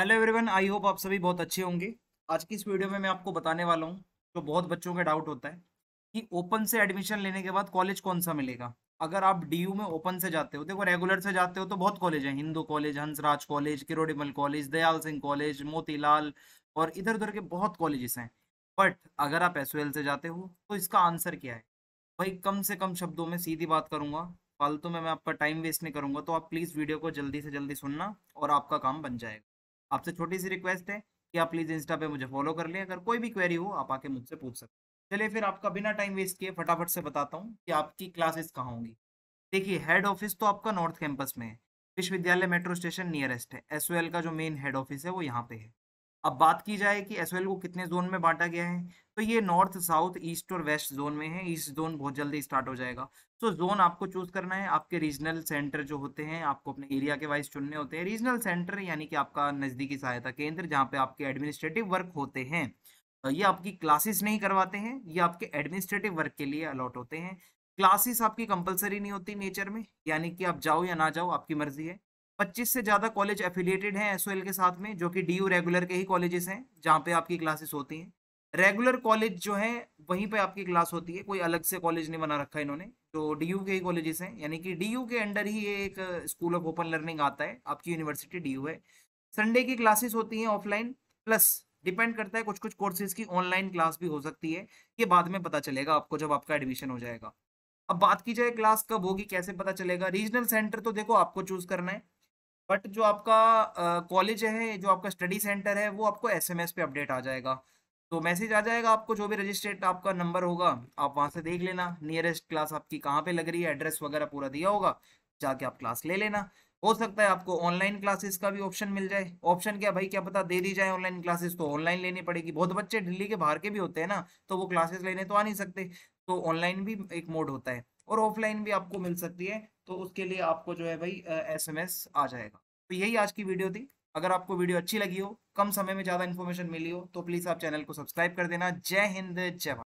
hello everyone I hope आप सभी बहुत अच्छे होंगे आज की इस वीडियो में मैं आपको बताने वाला हूँ जो बहुत बच्चों का डाउट होता है कि ओपन से एडमिशन लेने के बाद कॉलेज कौन सा मिलेगा अगर आप डीयू में ओपन से जाते हो देखो रेगुलर से जाते हो तो बहुत कॉलेज हैं Hindu college Hansraj college Kirorimal college Dayal Singh college Motilal और इधर उधर के बहुत कॉलेजेस हैं बट अगर आप एस से जाते हो तो इसका आंसर क्या है भाई कम से कम शब्दों में सीधी बात करूँगा फालतू में मैं आपका टाइम वेस्ट नहीं करूँगा तो आप प्लीज़ वीडियो को जल्दी से जल्दी सुनना और आपका काम बन जाएगा आपसे छोटी सी रिक्वेस्ट है कि आप प्लीज़ इंस्टा पे मुझे फॉलो कर लें अगर कोई भी क्वेरी हो आप आके मुझसे पूछ सकते चलिए फिर आपका बिना टाइम वेस्ट किए फटाफट से बताता हूँ कि आपकी क्लासेस कहाँ होंगी देखिए हेड ऑफिस तो आपका नॉर्थ कैंपस में है विश्वविद्यालय मेट्रो स्टेशन नियरेस्ट है एस का जो मेन हेड ऑफिस है वो यहाँ पे है अब बात की जाए कि एस को कितने जोन में बांटा गया है तो ये नॉर्थ साउथ ईस्ट और वेस्ट जोन में है ईस्ट जोन बहुत जल्दी स्टार्ट हो जाएगा तो जोन आपको चूज करना है आपके रीजनल सेंटर जो होते हैं आपको अपने एरिया के वाइज चुनने होते हैं रीजनल सेंटर यानी कि आपका नज़दीकी सहायता केंद्र जहाँ पे आपके एडमिनिस्ट्रेटिव वर्क होते हैं ये आपकी क्लासेस नहीं करवाते हैं ये आपके एडमिनिस्ट्रेटिव वर्क के लिए अलॉट होते हैं क्लासेस आपकी कंपलसरी नहीं होती नेचर में यानी कि आप जाओ या ना जाओ आपकी मर्जी है 25 से ज़्यादा कॉलेज एफिलिएटेड हैं एस के साथ में जो कि डी रेगुलर के ही कॉलेजेस हैं जहाँ पे आपकी क्लासेस होती हैं रेगुलर कॉलेज जो है वहीं पे आपकी क्लास होती है कोई अलग से कॉलेज नहीं बना रखा इन्होंने तो डी के ही कॉलेजेस हैं यानी कि डी के अंडर ही ये एक स्कूल ऑफ ओपन लर्निंग आता है आपकी यूनिवर्सिटी डी है संडे की क्लासेस होती हैं ऑफलाइन प्लस डिपेंड करता है कुछ कुछ कोर्सेज की ऑनलाइन क्लास भी हो सकती है ये बाद में पता चलेगा आपको जब आपका एडमिशन हो जाएगा अब बात की जाए क्लास कब होगी कैसे पता चलेगा रीजनल सेंटर तो देखो आपको चूज करना है बट जो आपका कॉलेज है जो आपका स्टडी सेंटर है वो आपको एसएमएस पे अपडेट आ जाएगा तो मैसेज आ जाएगा आपको जो भी रजिस्ट्रेट आपका नंबर होगा आप वहाँ से देख लेना नियरेस्ट क्लास आपकी कहाँ पे लग रही है एड्रेस वगैरह पूरा दिया होगा जाके आप क्लास ले लेना हो सकता है आपको ऑनलाइन क्लासेस का भी ऑप्शन मिल जाए ऑप्शन क्या भाई क्या पता दे दी जाए ऑनलाइन क्लासेस तो ऑनलाइन लेनी पड़ेगी बहुत बच्चे दिल्ली के बाहर के भी होते हैं ना तो वो क्लासेस लेने तो आ नहीं सकते तो ऑनलाइन भी एक मोड होता है और ऑफलाइन भी आपको मिल सकती है तो उसके लिए आपको जो है भाई एस आ जाएगा तो यही आज की वीडियो थी अगर आपको वीडियो अच्छी लगी हो कम समय में ज़्यादा इन्फॉर्मेशन मिली हो तो प्लीज़ आप चैनल को सब्सक्राइब कर देना जय हिंद जय